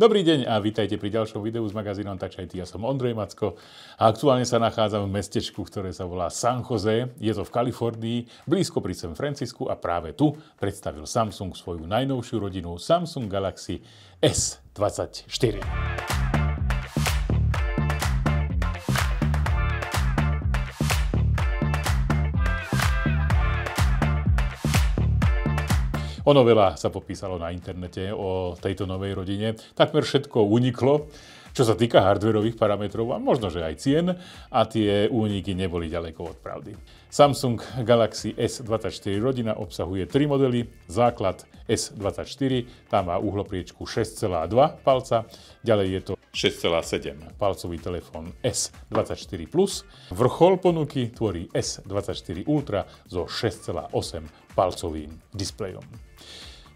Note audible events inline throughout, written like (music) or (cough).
Dobrý deň a vítajte pri ďalšom videu s magazínom Tačajty. Ja som Ondrej Macko a aktuálne sa nachádzam v mestečku, ktoré sa volá San Jose. Je to v Kalifornii, blízko pri San Francisku a práve tu predstavil Samsung svoju najnovšiu rodinu Samsung Galaxy S24. Ono veľa sa popísalo na internete o tejto novej rodine. Takmer všetko uniklo, čo sa týka hardverových parametrov a možno, že aj cien a tie úniky neboli ďaleko od pravdy. Samsung Galaxy S24 rodina obsahuje tri modely. Základ S24, tá má uhlopriečku 6,2 palca, ďalej je to 6,7 palcový telefón S24 Plus. Vrchol ponuky tvorí S24 Ultra so 6,8 palcovým displejom.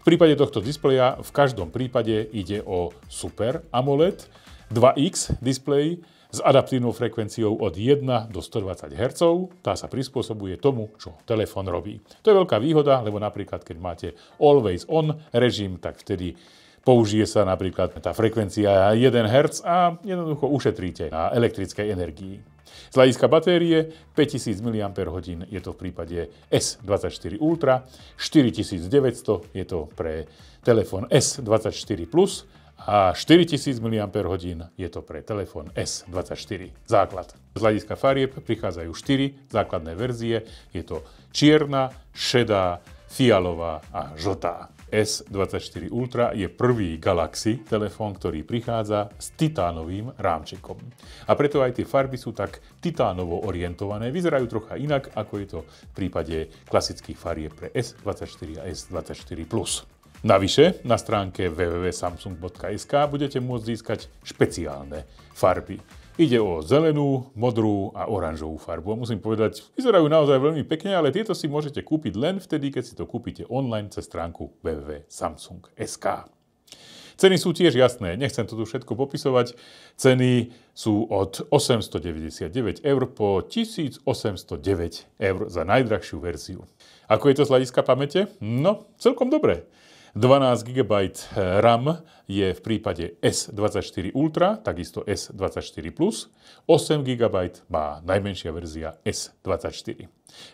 V prípade tohto displeja v každom prípade ide o Super AMOLED 2X displej s adaptívnou frekvenciou od 1 do 120 Hz. Tá sa prispôsobuje tomu, čo telefón robí. To je veľká výhoda, lebo napríklad keď máte always on režim, tak vtedy použije sa napríklad tá frekvencia 1 Hz a jednoducho ušetríte na elektrickej energii. Z hľadiska batérie 5000 mAh je to v prípade S24 Ultra, 4900 je to pre telefón S24 Plus a 4000 mAh je to pre telefón S24 základ. Z hľadiska farieb prichádzajú 4 základné verzie, je to čierna, šedá, fialová a žltá. S24 Ultra je prvý Galaxy telefón, ktorý prichádza s titánovým rámčikom. A preto aj tie farby sú tak titánovo orientované, vyzerajú trocha inak, ako je to v prípade klasických farieb pre S24 a S24+. Navyše, na stránke www.samsung.sk budete môcť získať špeciálne farby. Ide o zelenú, modrú a oranžovú farbu. A musím povedať, vyzerajú naozaj veľmi pekne, ale tieto si môžete kúpiť len vtedy, keď si to kúpite online cez stránku www.samsung.sk. Ceny sú tiež jasné, nechcem to tu všetko popisovať. Ceny sú od 899 eur po 1809 eur za najdrahšiu verziu. Ako je to z hľadiska pamäte? No, celkom dobre. 12 GB eh, RAM je v prípade S24 Ultra, takisto S24+, 8 GB má najmenšia verzia S24.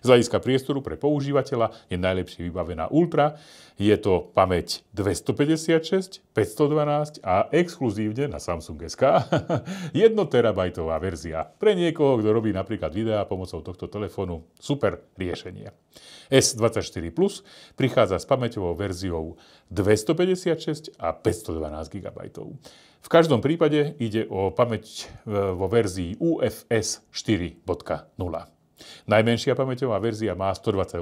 Z hľadiska priestoru pre používateľa je najlepšie vybavená Ultra. Je to pamäť 256, 512 a exkluzívne na Samsung SK 1 TB verzia. Pre niekoho, kto robí napríklad videá pomocou tohto telefónu, super riešenie. S24 Plus prichádza s pamäťovou verziou 256 a 512 GB. V každom prípade ide o pamäť e, vo verzii UFS 4.0. Najmenšia pamäťová verzia má 128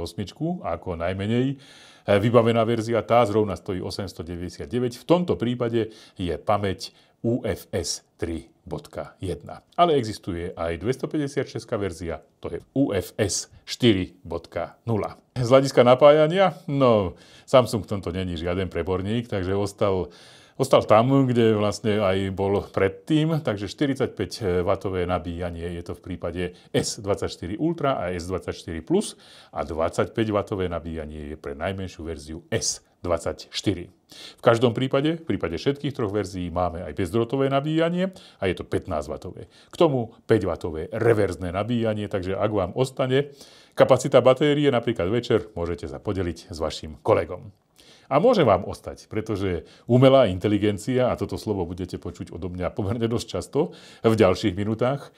ako najmenej. Eh, vybavená verzia tá zrovna stojí 899. V tomto prípade je pamäť UFS 3.1. Ale existuje aj 256 verzia, to je UFS 4.0. Z hľadiska napájania, no Samsung v tomto není žiaden preborník, takže ostal Ostal tam, kde vlastne aj bol predtým, takže 45W nabíjanie je to v prípade S24 Ultra a S24 Plus a 25W nabíjanie je pre najmenšiu verziu S24 24. V každom prípade, v prípade všetkých troch verzií máme aj bezdrotové nabíjanie a je to 15W. K tomu 5W reverzné nabíjanie, takže ak vám ostane kapacita batérie napríklad večer, môžete sa podeliť s vašim kolegom. A môže vám ostať, pretože umelá inteligencia, a toto slovo budete počuť odo mňa pomerne dosť často v ďalších minutách,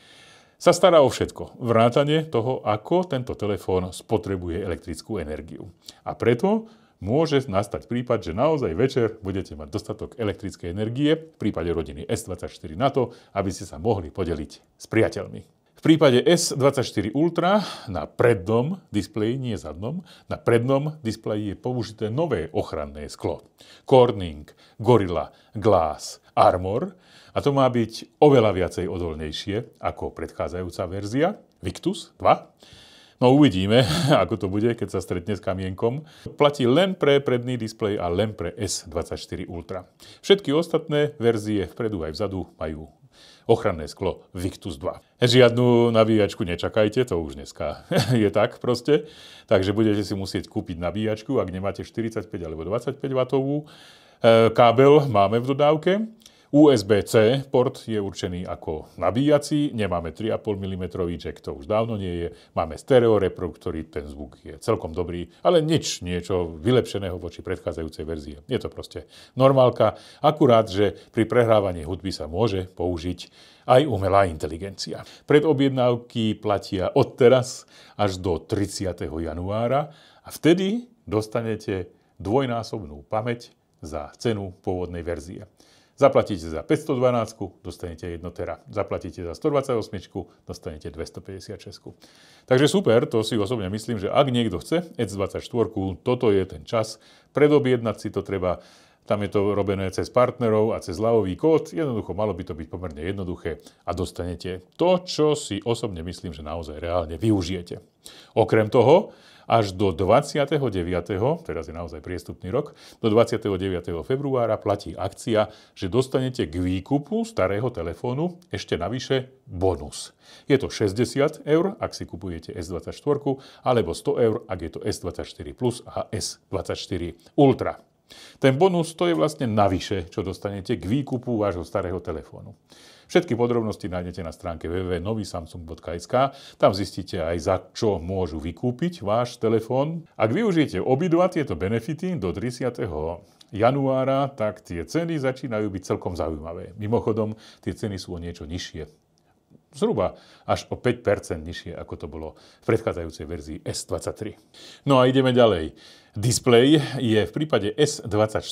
sa stará o všetko. Vrátanie toho, ako tento telefón spotrebuje elektrickú energiu. A preto môže nastať prípad, že naozaj večer budete mať dostatok elektrickej energie v prípade rodiny S24 na to, aby ste sa mohli podeliť s priateľmi. V prípade S24 Ultra na prednom displeji, nie zadnom, na prednom displeji je použité nové ochranné sklo. Corning, Gorilla, Glass, Armor a to má byť oveľa viacej odolnejšie ako predchádzajúca verzia Victus 2 No uvidíme, (laughs) ako to bude, keď sa stretne s kamienkom. Platí len pre predný displej a len pre S24 Ultra. Všetky ostatné verzie vpredu aj vzadu majú ochranné sklo Victus 2. Žiadnu nabíjačku nečakajte, to už dneska (laughs) je tak proste. Takže budete si musieť kúpiť nabíjačku, ak nemáte 45 alebo 25 W. E, kábel máme v dodávke. USB-C port je určený ako nabíjací, nemáme 3,5 mm jack, to už dávno nie je. Máme stereo reproduktory, ten zvuk je celkom dobrý, ale nič niečo vylepšeného voči predchádzajúcej verzie. Je to proste normálka, akurát, že pri prehrávaní hudby sa môže použiť aj umelá inteligencia. Predobjednávky platia od teraz až do 30. januára a vtedy dostanete dvojnásobnú pamäť za cenu pôvodnej verzie. Zaplatíte za 512, dostanete 1 tera. Zaplatíte za 128, dostanete 256. Takže super, to si osobne myslím, že ak niekto chce EC24, toto je ten čas. Predobjednať si to treba. Tam je to robené cez partnerov a cez ľavový kód. Jednoducho, malo by to byť pomerne jednoduché a dostanete to, čo si osobne myslím, že naozaj reálne využijete. Okrem toho, až do 29. teraz je naozaj priestupný rok, do 29. februára platí akcia, že dostanete k výkupu starého telefónu ešte navyše bonus. Je to 60 eur, ak si kupujete S24, alebo 100 eur, ak je to S24 Plus a S24 Ultra. Ten bonus to je vlastne navyše, čo dostanete k výkupu vášho starého telefónu. Všetky podrobnosti nájdete na stránke www.novysamsung.sk. Tam zistíte aj za čo môžu vykúpiť váš telefón. Ak využijete obidva tieto benefity do 30 januára, tak tie ceny začínajú byť celkom zaujímavé. Mimochodom, tie ceny sú o niečo nižšie. Zhruba až o 5% nižšie, ako to bolo v predchádzajúcej verzii S23. No a ideme ďalej. Displej je v prípade S24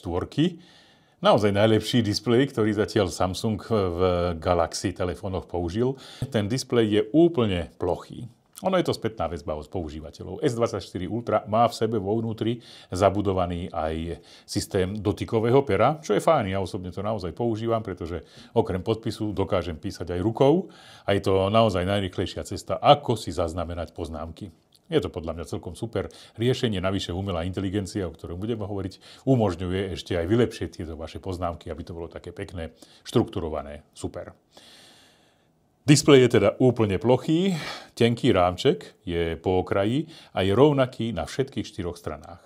naozaj najlepší displej, ktorý zatiaľ Samsung v Galaxy telefónoch použil. Ten displej je úplne plochý. Ono je to spätná väzba od používateľov. S24 Ultra má v sebe vo vnútri zabudovaný aj systém dotykového pera, čo je fajn. Ja osobne to naozaj používam, pretože okrem podpisu dokážem písať aj rukou a je to naozaj najrychlejšia cesta, ako si zaznamenať poznámky. Je to podľa mňa celkom super riešenie. Navyše umelá inteligencia, o ktorom budeme hovoriť, umožňuje ešte aj vylepšiť tieto vaše poznámky, aby to bolo také pekné, štrukturované. Super. Displej je teda úplne plochý, tenký rámček je po okraji a je rovnaký na všetkých štyroch stranách.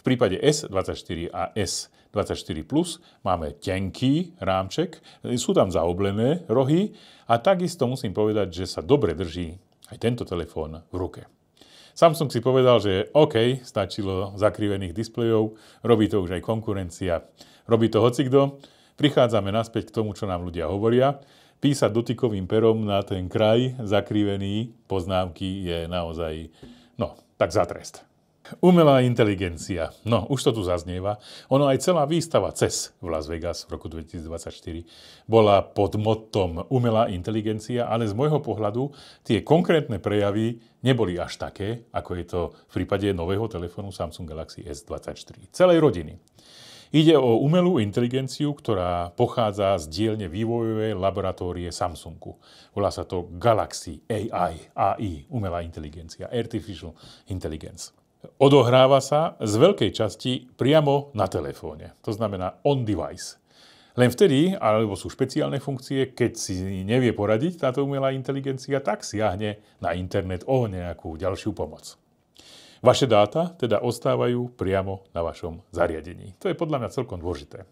V prípade S24 a S24 Plus máme tenký rámček, sú tam zaoblené rohy a takisto musím povedať, že sa dobre drží aj tento telefón v ruke. Samsung si povedal, že OK, stačilo zakrivených displejov, robí to už aj konkurencia. Robí to hocikdo. Prichádzame naspäť k tomu, čo nám ľudia hovoria. Písať dotykovým perom na ten kraj zakrivený poznámky je naozaj, no, tak za trest. Umelá inteligencia. No, už to tu zaznieva. Ono aj celá výstava CES v Las Vegas v roku 2024 bola pod motom umelá inteligencia, ale z môjho pohľadu tie konkrétne prejavy neboli až také, ako je to v prípade nového telefónu Samsung Galaxy S24. Celej rodiny. Ide o umelú inteligenciu, ktorá pochádza z dielne vývojovej laboratórie Samsungu. Volá sa to Galaxy AI, AI, umelá inteligencia, Artificial Intelligence odohráva sa z veľkej časti priamo na telefóne. To znamená on device. Len vtedy, alebo sú špeciálne funkcie, keď si nevie poradiť táto umelá inteligencia, tak siahne na internet o nejakú ďalšiu pomoc. Vaše dáta teda ostávajú priamo na vašom zariadení. To je podľa mňa celkom dôležité.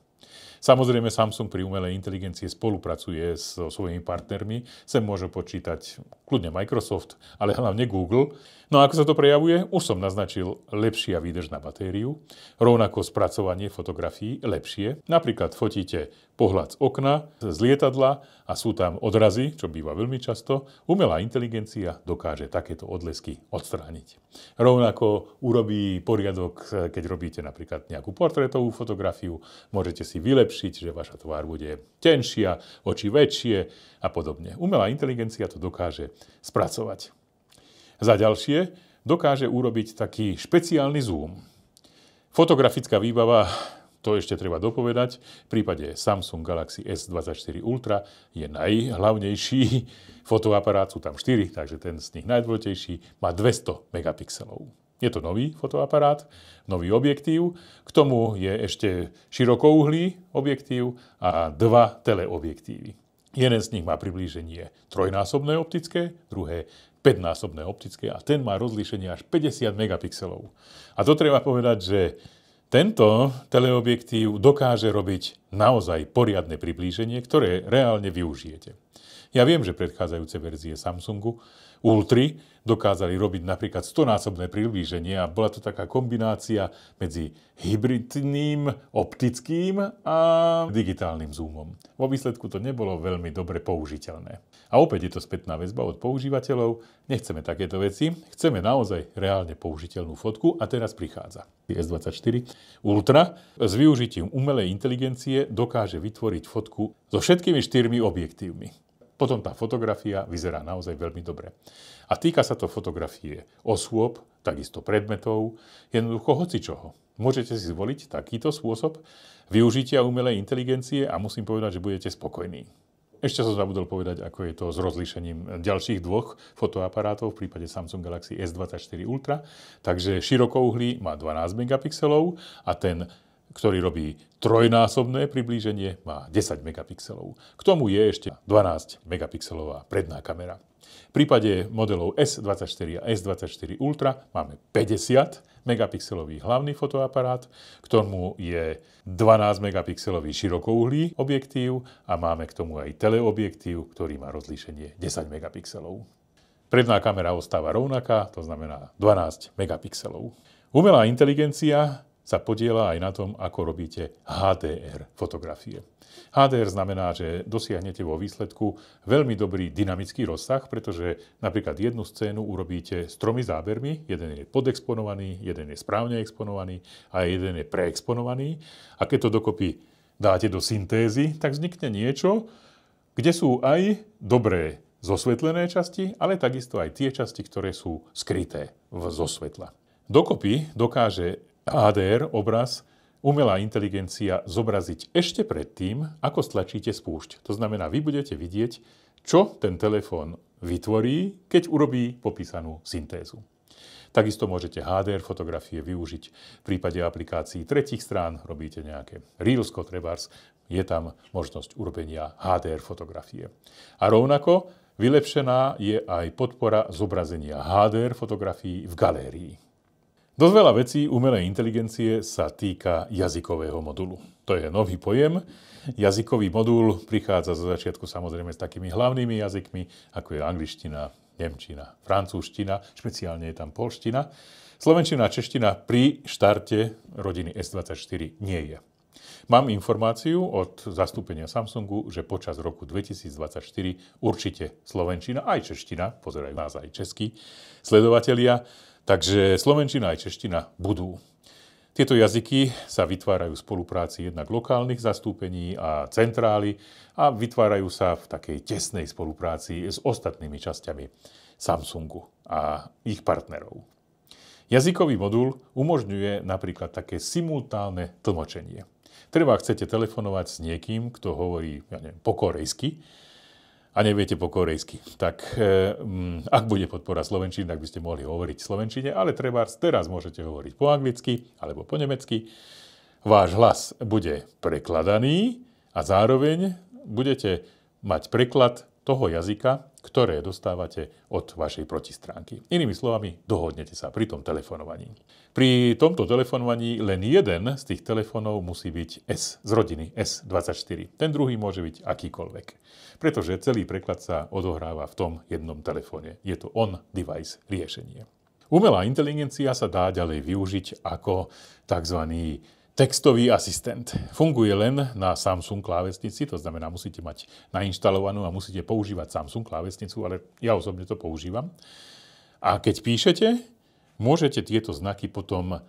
Samozrejme, Samsung pri umelej inteligencie spolupracuje so svojimi partnermi. Sem môže počítať kľudne Microsoft, ale hlavne Google. No a ako sa to prejavuje? Už som naznačil lepšia výdrž na batériu, rovnako spracovanie fotografií lepšie. Napríklad fotíte pohľad z okna, z lietadla a sú tam odrazy, čo býva veľmi často. Umelá inteligencia dokáže takéto odlesky odstrániť. Rovnako urobí poriadok, keď robíte napríklad nejakú portrétovú fotografiu, môžete si vylepšiť vylepšiť, že vaša tvár bude tenšia, oči väčšie a podobne. Umelá inteligencia to dokáže spracovať. Za ďalšie, dokáže urobiť taký špeciálny zoom. Fotografická výbava to ešte treba dopovedať. V prípade Samsung Galaxy S24 Ultra je najhlavnejší fotoaparát, sú tam 4, takže ten z nich najdôležitejší, má 200 megapixelov. Je to nový fotoaparát, nový objektív, k tomu je ešte širokouhlý objektív a dva teleobjektívy. Jeden z nich má priblíženie trojnásobné optické, druhé 5-násobné optické a ten má rozlíšenie až 50 megapixelov. A to treba povedať, že tento teleobjektív dokáže robiť naozaj poriadne priblíženie, ktoré reálne využijete. Ja viem, že predchádzajúce verzie Samsungu ultry dokázali robiť napríklad 100-násobné priblíženie a bola to taká kombinácia medzi hybridným, optickým a digitálnym zoomom. Vo výsledku to nebolo veľmi dobre použiteľné. A opäť je to spätná väzba od používateľov. Nechceme takéto veci, chceme naozaj reálne použiteľnú fotku a teraz prichádza. S24 Ultra s využitím umelej inteligencie dokáže vytvoriť fotku so všetkými štyrmi objektívmi potom tá fotografia vyzerá naozaj veľmi dobre. A týka sa to fotografie osôb, takisto predmetov, jednoducho čoho. Môžete si zvoliť takýto spôsob využitia umelej inteligencie a musím povedať, že budete spokojní. Ešte som zabudol povedať, ako je to s rozlíšením ďalších dvoch fotoaparátov v prípade Samsung Galaxy S24 Ultra. Takže širokouhlý má 12 megapixelov a ten ktorý robí trojnásobné priblíženie, má 10 megapixelov. K tomu je ešte 12 megapixelová predná kamera. V prípade modelov S24 a S24 Ultra máme 50 megapixelový hlavný fotoaparát, k tomu je 12 megapixelový širokouhlý objektív a máme k tomu aj teleobjektív, ktorý má rozlíšenie 10 megapixelov. Predná kamera ostáva rovnaká, to znamená 12 megapixelov. Umelá inteligencia sa podiela aj na tom, ako robíte HDR fotografie. HDR znamená, že dosiahnete vo výsledku veľmi dobrý dynamický rozsah, pretože napríklad jednu scénu urobíte s tromi zábermi, jeden je podexponovaný, jeden je správne exponovaný a jeden je preexponovaný. A keď to dokopy dáte do syntézy, tak vznikne niečo, kde sú aj dobré zosvetlené časti, ale takisto aj tie časti, ktoré sú skryté v zosvetla. Dokopy dokáže ADR obraz umelá inteligencia zobraziť ešte predtým, ako stlačíte spúšť. To znamená, vy budete vidieť, čo ten telefón vytvorí, keď urobí popísanú syntézu. Takisto môžete HDR fotografie využiť v prípade aplikácií tretich strán, robíte nejaké Reelsko Trebars, je tam možnosť urobenia HDR fotografie. A rovnako vylepšená je aj podpora zobrazenia HDR fotografií v galérii. Dosť veľa vecí umelej inteligencie sa týka jazykového modulu. To je nový pojem. Jazykový modul prichádza zo začiatku samozrejme s takými hlavnými jazykmi, ako je angličtina, nemčina, francúzština, špeciálne je tam polština. Slovenčina a čeština pri štarte rodiny S24 nie je. Mám informáciu od zastúpenia Samsungu, že počas roku 2024 určite slovenčina aj čeština, pozerajú nás aj českí sledovatelia, Takže slovenčina aj čeština budú. Tieto jazyky sa vytvárajú v spolupráci jednak lokálnych zastúpení a centrály a vytvárajú sa v takej tesnej spolupráci s ostatnými časťami Samsungu a ich partnerov. Jazykový modul umožňuje napríklad také simultálne tlmočenie. Treba chcete telefonovať s niekým, kto hovorí ja neviem, po korejsky, a neviete po korejsky. Tak eh, mm, ak bude podpora slovenčiny, tak by ste mohli hovoriť slovenčine, ale treba teraz môžete hovoriť po anglicky alebo po nemecky. Váš hlas bude prekladaný a zároveň budete mať preklad toho jazyka, ktoré dostávate od vašej protistránky. Inými slovami, dohodnete sa pri tom telefonovaní. Pri tomto telefonovaní len jeden z tých telefónov musí byť S z rodiny S24. Ten druhý môže byť akýkoľvek. Pretože celý preklad sa odohráva v tom jednom telefóne. Je to on-device riešenie. Umelá inteligencia sa dá ďalej využiť ako tzv Textový asistent funguje len na Samsung klávesnici, to znamená, musíte mať nainštalovanú a musíte používať Samsung klávesnicu, ale ja osobne to používam. A keď píšete, môžete tieto znaky potom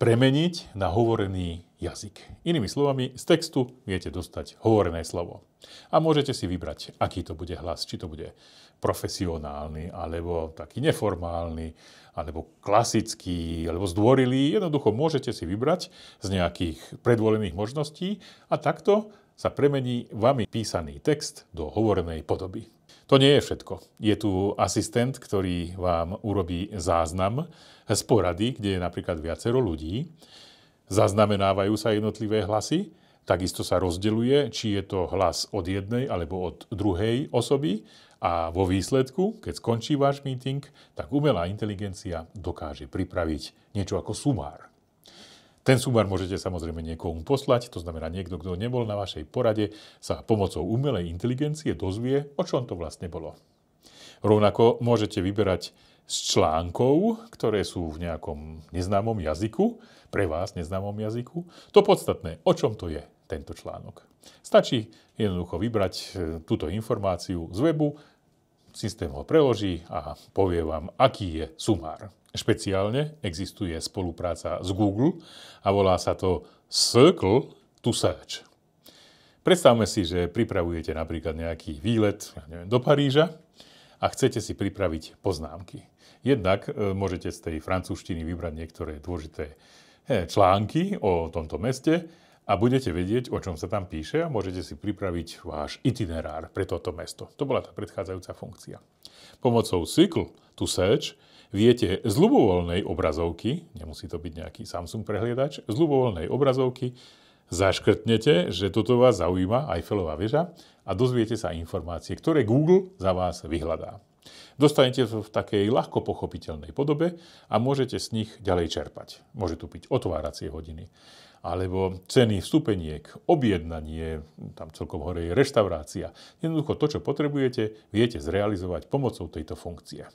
premeniť na hovorený jazyk. Inými slovami, z textu viete dostať hovorené slovo. A môžete si vybrať, aký to bude hlas. Či to bude profesionálny, alebo taký neformálny, alebo klasický, alebo zdvorilý. Jednoducho môžete si vybrať z nejakých predvolených možností a takto sa premení vami písaný text do hovorenej podoby. To nie je všetko. Je tu asistent, ktorý vám urobí záznam z porady, kde je napríklad viacero ľudí zaznamenávajú sa jednotlivé hlasy, takisto sa rozdeluje, či je to hlas od jednej alebo od druhej osoby a vo výsledku, keď skončí váš meeting, tak umelá inteligencia dokáže pripraviť niečo ako sumár. Ten sumár môžete samozrejme niekomu poslať, to znamená niekto, kto nebol na vašej porade, sa pomocou umelej inteligencie dozvie, o čom to vlastne bolo. Rovnako môžete vyberať z článkov, ktoré sú v nejakom neznámom jazyku pre vás neznámom jazyku, to podstatné, o čom to je tento článok. Stačí jednoducho vybrať e, túto informáciu z webu, systém ho preloží a povie vám, aký je sumár. Špeciálne existuje spolupráca s Google a volá sa to Circle to Search. Predstavme si, že pripravujete napríklad nejaký výlet ja neviem, do Paríža a chcete si pripraviť poznámky. Jednak e, môžete z tej francúzštiny vybrať niektoré dôležité E, články o tomto meste a budete vedieť, o čom sa tam píše a môžete si pripraviť váš itinerár pre toto mesto. To bola tá predchádzajúca funkcia. Pomocou Cycle to Search viete z ľubovoľnej obrazovky, nemusí to byť nejaký Samsung prehliadač, z ľubovoľnej obrazovky zaškrtnete, že toto vás zaujíma Eiffelová väža a dozviete sa informácie, ktoré Google za vás vyhľadá. Dostanete to v takej ľahko pochopiteľnej podobe a môžete z nich ďalej čerpať. Môže tu byť otváracie hodiny, alebo ceny vstupeniek, objednanie, tam celkom hore je reštaurácia. Jednoducho to, čo potrebujete, viete zrealizovať pomocou tejto funkcie.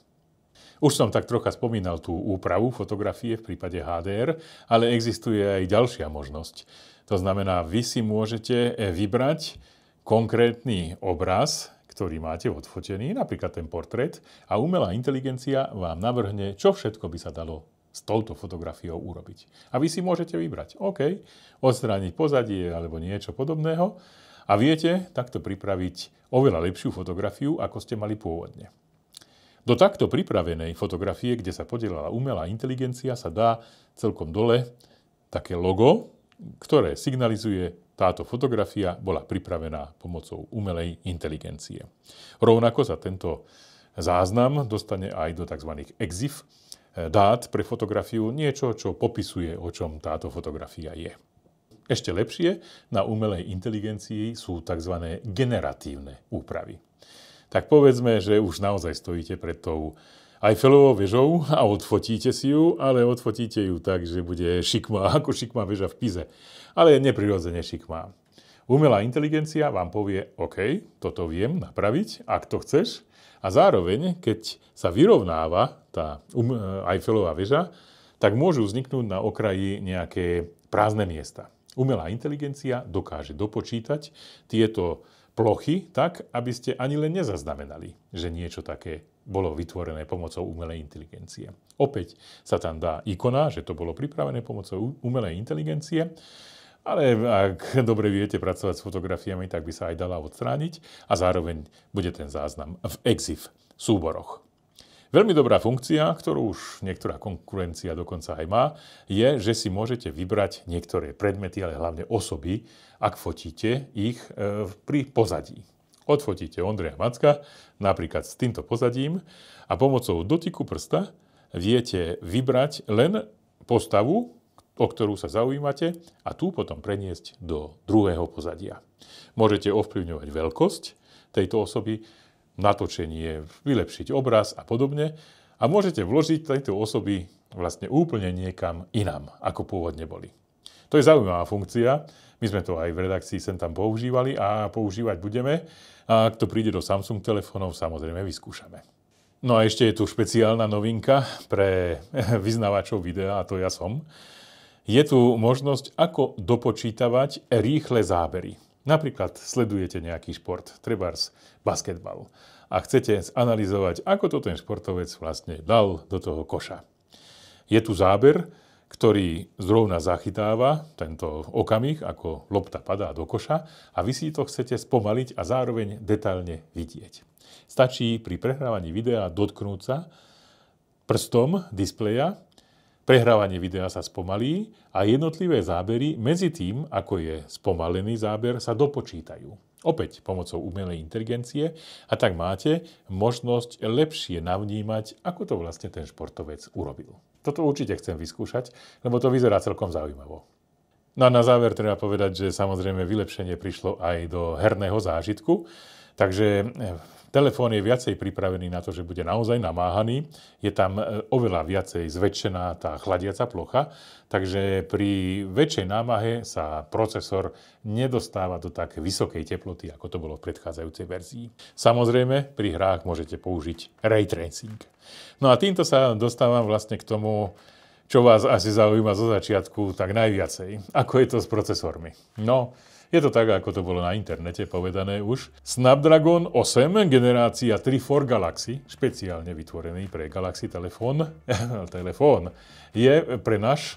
Už som tak trocha spomínal tú úpravu fotografie v prípade HDR, ale existuje aj ďalšia možnosť. To znamená, vy si môžete vybrať konkrétny obraz, ktorý máte odfotený, napríklad ten portrét, a umelá inteligencia vám navrhne, čo všetko by sa dalo s touto fotografiou urobiť. A vy si môžete vybrať, OK, odstrániť pozadie alebo niečo podobného a viete takto pripraviť oveľa lepšiu fotografiu, ako ste mali pôvodne. Do takto pripravenej fotografie, kde sa podielala umelá inteligencia, sa dá celkom dole také logo, ktoré signalizuje táto fotografia bola pripravená pomocou umelej inteligencie. Rovnako sa tento záznam dostane aj do tzv. EXIF eh, dát pre fotografiu, niečo, čo popisuje, o čom táto fotografia je. Ešte lepšie na umelej inteligencii sú tzv. generatívne úpravy. Tak povedzme, že už naozaj stojíte pred tou Eiffelovou vežou a odfotíte si ju, ale odfotíte ju tak, že bude šikmá, (laughs) ako šikmá veža v Pize. Ale je neprirodzene šikmá. Umelá inteligencia vám povie, OK, toto viem napraviť, ak to chceš. A zároveň, keď sa vyrovnáva tá um-, Eiffelová väža, tak môžu vzniknúť na okraji nejaké prázdne miesta. Umelá inteligencia dokáže dopočítať tieto plochy tak, aby ste ani len nezaznamenali, že niečo také bolo vytvorené pomocou umelej inteligencie. Opäť sa tam dá ikona, že to bolo pripravené pomocou umelej inteligencie, ale ak dobre viete pracovať s fotografiami, tak by sa aj dala odstrániť a zároveň bude ten záznam v EXIF súboroch. Veľmi dobrá funkcia, ktorú už niektorá konkurencia dokonca aj má, je, že si môžete vybrať niektoré predmety, ale hlavne osoby, ak fotíte ich e, pri pozadí. Odfotíte Ondreja Macka, napríklad s týmto pozadím, a pomocou dotyku prsta viete vybrať len postavu, o ktorú sa zaujímate a tú potom preniesť do druhého pozadia. Môžete ovplyvňovať veľkosť tejto osoby, natočenie, vylepšiť obraz a podobne a môžete vložiť tejto osoby vlastne úplne niekam inám, ako pôvodne boli. To je zaujímavá funkcia. My sme to aj v redakcii sem tam používali a používať budeme. A ak to príde do Samsung telefónov, samozrejme vyskúšame. No a ešte je tu špeciálna novinka pre (laughs) vyznavačov videa, a to ja som. Je tu možnosť, ako dopočítavať rýchle zábery. Napríklad sledujete nejaký šport, trebárs basketbal, a chcete zanalizovať, ako to ten športovec vlastne dal do toho koša. Je tu záber, ktorý zrovna zachytáva tento okamih, ako lopta padá do koša a vy si to chcete spomaliť a zároveň detailne vidieť. Stačí pri prehrávaní videa dotknúť sa prstom displeja, prehrávanie videa sa spomalí a jednotlivé zábery medzi tým, ako je spomalený záber, sa dopočítajú. Opäť pomocou umelej inteligencie a tak máte možnosť lepšie navnímať, ako to vlastne ten športovec urobil. Toto určite chcem vyskúšať, lebo to vyzerá celkom zaujímavo. No a na záver treba povedať, že samozrejme vylepšenie prišlo aj do herného zážitku, takže eh, Telefón je viacej pripravený na to, že bude naozaj namáhaný. Je tam e, oveľa viacej zväčšená tá chladiaca plocha, takže pri väčšej námahe sa procesor nedostáva do tak vysokej teploty, ako to bolo v predchádzajúcej verzii. Samozrejme, pri hrách môžete použiť ray tracing. No a týmto sa dostávam vlastne k tomu, čo vás asi zaujíma zo začiatku tak najviacej. Ako je to s procesormi? No, je to tak, ako to bolo na internete povedané už. Snapdragon 8, generácia 3 for Galaxy, špeciálne vytvorený pre Galaxy telefón, (laughs) telefón je pre náš e,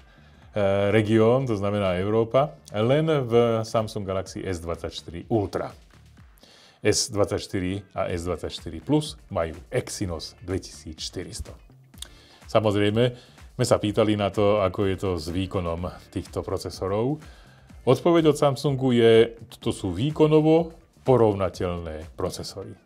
región, to znamená Európa, len v Samsung Galaxy S24 Ultra. S24 a S24 Plus majú Exynos 2400. Samozrejme, sme sa pýtali na to, ako je to s výkonom týchto procesorov. Odpoveď od Samsungu je, toto sú výkonovo porovnateľné procesory.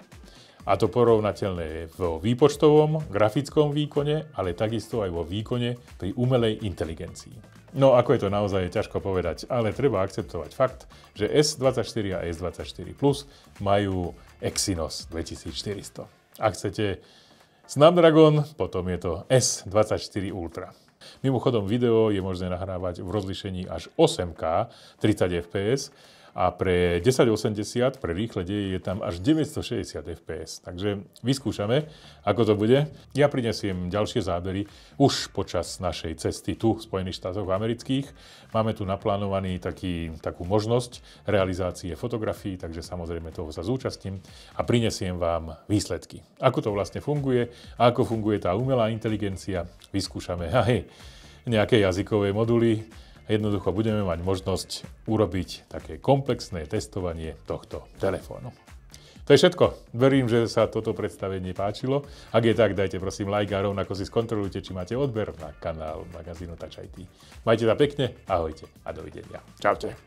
A to porovnateľné je vo výpočtovom, grafickom výkone, ale takisto aj vo výkone pri umelej inteligencii. No ako je to naozaj ťažko povedať, ale treba akceptovať fakt, že S24 a S24 Plus majú Exynos 2400. Ak chcete Snapdragon, potom je to S24 Ultra. Mimochodom, video je možné nahrávať v rozlišení až 8K 30 fps a pre 1080, pre rýchle deje, je tam až 960 fps. Takže vyskúšame, ako to bude. Ja prinesiem ďalšie zábery už počas našej cesty tu v Spojených štátoch amerických. Máme tu naplánovaný taký, takú možnosť realizácie fotografií, takže samozrejme toho sa zúčastním a prinesiem vám výsledky. Ako to vlastne funguje a ako funguje tá umelá inteligencia, vyskúšame aj nejaké jazykové moduly, Jednoducho budeme mať možnosť urobiť také komplexné testovanie tohto telefónu. To je všetko. Verím, že sa toto predstavenie páčilo. Ak je tak, dajte prosím like a rovnako si skontrolujte, či máte odber na kanál magazínu Touch IT. Majte sa pekne, ahojte a dovidenia. Čaute.